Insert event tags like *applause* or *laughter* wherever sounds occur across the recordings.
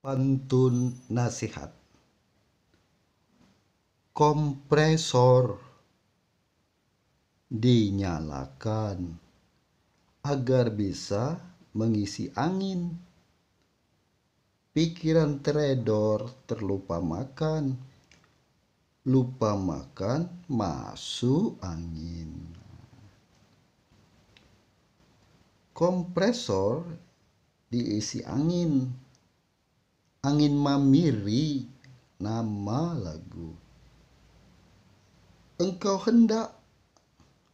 pantun nasihat kompresor dinyalakan agar bisa mengisi angin pikiran tredor terlupa makan lupa makan masuk angin kompresor diisi angin Angin Mamiri nama lagu. Engkau hendak,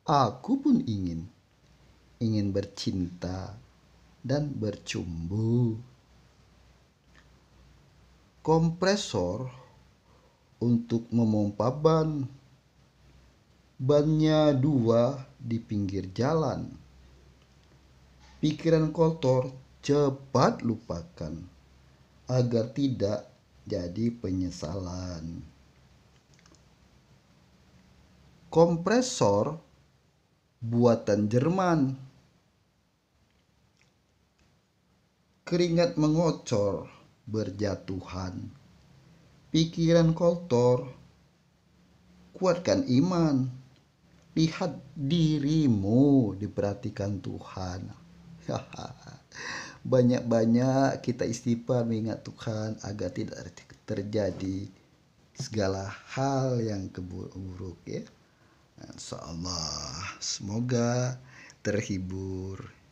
aku pun ingin. Ingin bercinta dan bercumbu. Kompresor untuk memompa ban. Bannya dua di pinggir jalan. Pikiran kotor cepat lupakan agar tidak jadi penyesalan. Kompresor buatan Jerman. Keringat mengocor berjatuhan. Pikiran kotor. Kuatkan iman. Lihat dirimu diperhatikan Tuhan. *laughs* Banyak-banyak kita istighfar mengingat Tuhan agar tidak terjadi segala hal yang keburuk ya. Insya Allah semoga terhibur